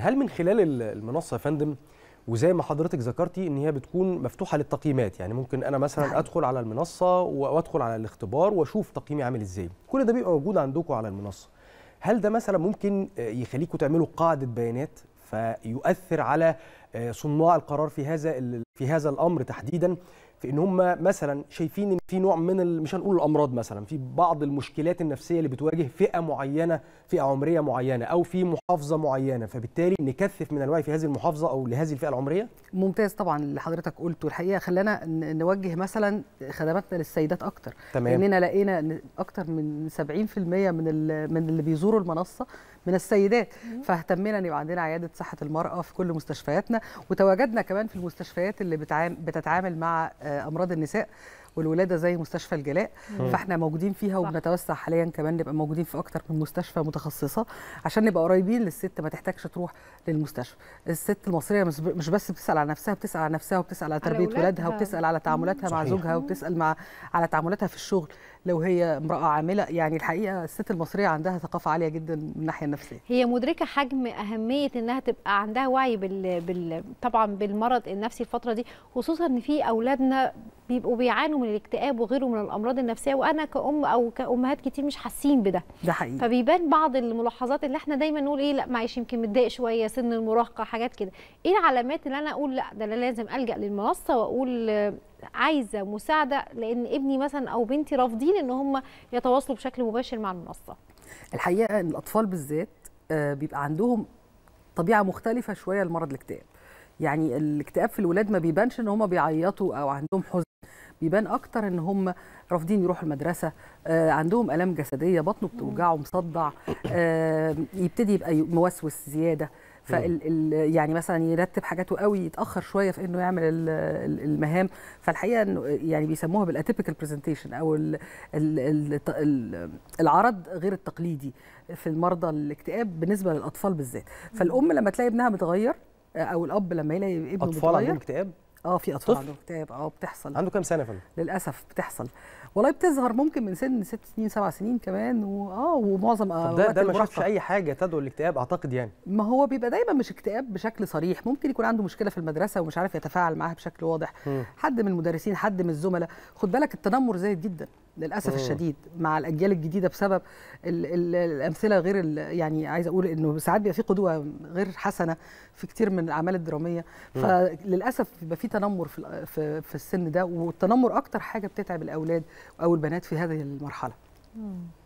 هل من خلال المنصه يا فندم وزي ما حضرتك ذكرتي ان هي بتكون مفتوحه للتقييمات يعني ممكن انا مثلا نعم. ادخل على المنصه وادخل على الاختبار واشوف تقييمي عامل ازاي كل ده بيبقى موجود عندكم على المنصه هل ده مثلا ممكن آه، يخليكم تعملوا قاعده بيانات فيؤثر على آه، صناع القرار في هذا في هذا الامر تحديدا في ان هم مثلا شايفين ان في نوع من مش هنقول الامراض مثلا في بعض المشكلات النفسيه اللي بتواجه فئه معينه فئه عمريه معينه او في محافظه معينه فبالتالي نكثف من الوعي في هذه المحافظه او لهذه الفئه العمريه ممتاز طبعا اللي حضرتك قلته الحقيقه خلانا نوجه مثلا خدماتنا للسيدات اكتر تمام لاننا لقينا اكتر من 70% من من اللي بيزوروا المنصه من السيدات فاهتمينا ان يبقى عندنا عياده صحه المراه في كل مستشفياتنا وتواجدنا كمان في المستشفيات اللي بتتعامل مع آه، امراض النساء والولاده زي مستشفى الجلاء مم. فاحنا موجودين فيها وبنتوسع حاليا كمان نبقى موجودين في اكتر من مستشفى متخصصه عشان نبقى قريبين للست ما تحتاجش تروح للمستشفى الست المصريه مش بس بتسال على نفسها بتسال على نفسها وبتسال على تربيه ولادها وبتسال على تعاملاتها مم. مع صحيح. زوجها وبتسال مع على تعاملاتها في الشغل لو هي امراه عامله يعني الحقيقه الست المصريه عندها ثقافه عاليه جدا من الناحيه النفسيه هي مدركه حجم اهميه انها تبقى عندها وعي بال... بال... طبعا بالمرض النفسي الفتره دي خصوصا ان في اولادنا بيبقوا بيعانوا من الاكتئاب وغيره من الامراض النفسيه وانا كأم او كأمهات كتير مش حاسين بده ده حقيقي فبيبان بعض الملاحظات اللي احنا دايما نقول ايه لا معلش يمكن متضايق شويه سن المراهقه حاجات كده ايه العلامات اللي انا اقول لا ده انا لازم الجا للمنصه واقول عايزه مساعده لان ابني مثلا او بنتي رافضين ان هم يتواصلوا بشكل مباشر مع المنصه الحقيقه الاطفال بالذات آه، بيبقى عندهم طبيعه مختلفه شويه لمرض الاكتئاب يعني الاكتئاب في الولاد ما بيبانش ان هم بيعيطوا او عندهم حزن بيبان اكتر ان هم رافضين يروحوا المدرسه آه عندهم الام جسديه بطنه بتوجعه مصدع آه يبتدي يبقى موسوس زياده فال يعني مثلا يرتب حاجاته قوي يتاخر شويه في انه يعمل المهام فالحقيقه انه يعني بيسموها بالاتيبيكال برزنتيشن او ال ال ال العرض غير التقليدي في المرضى الاكتئاب بالنسبه للاطفال بالذات فالام لما تلاقي ابنها متغير آه، او الاب لما يلاقي ابنه اطفال عندهم اكتئاب اه في اطفال عندهم اكتئاب اه بتحصل عنده كام سنه فندم للاسف بتحصل والله بتظهر ممكن من سن ست سنين سبع سنين كمان واه ومعظم آه ده ده ما شافش اي حاجه تدعو للاكتئاب اعتقد يعني ما هو بيبقى دايما مش اكتئاب بشكل صريح ممكن يكون عنده مشكله في المدرسه ومش عارف يتفاعل معاها بشكل واضح م. حد من المدرسين حد من الزملاء خد بالك التنمر زايد جدا للاسف أوه. الشديد مع الاجيال الجديده بسبب الـ الـ الامثله غير يعني عايز اقول انه ساعات بيبقى في قدوه غير حسنه في كتير من الاعمال الدراميه مم. فللاسف بيبقى في تنمر في, في في السن ده والتنمر اكتر حاجه بتتعب الاولاد او البنات في هذه المرحله. مم.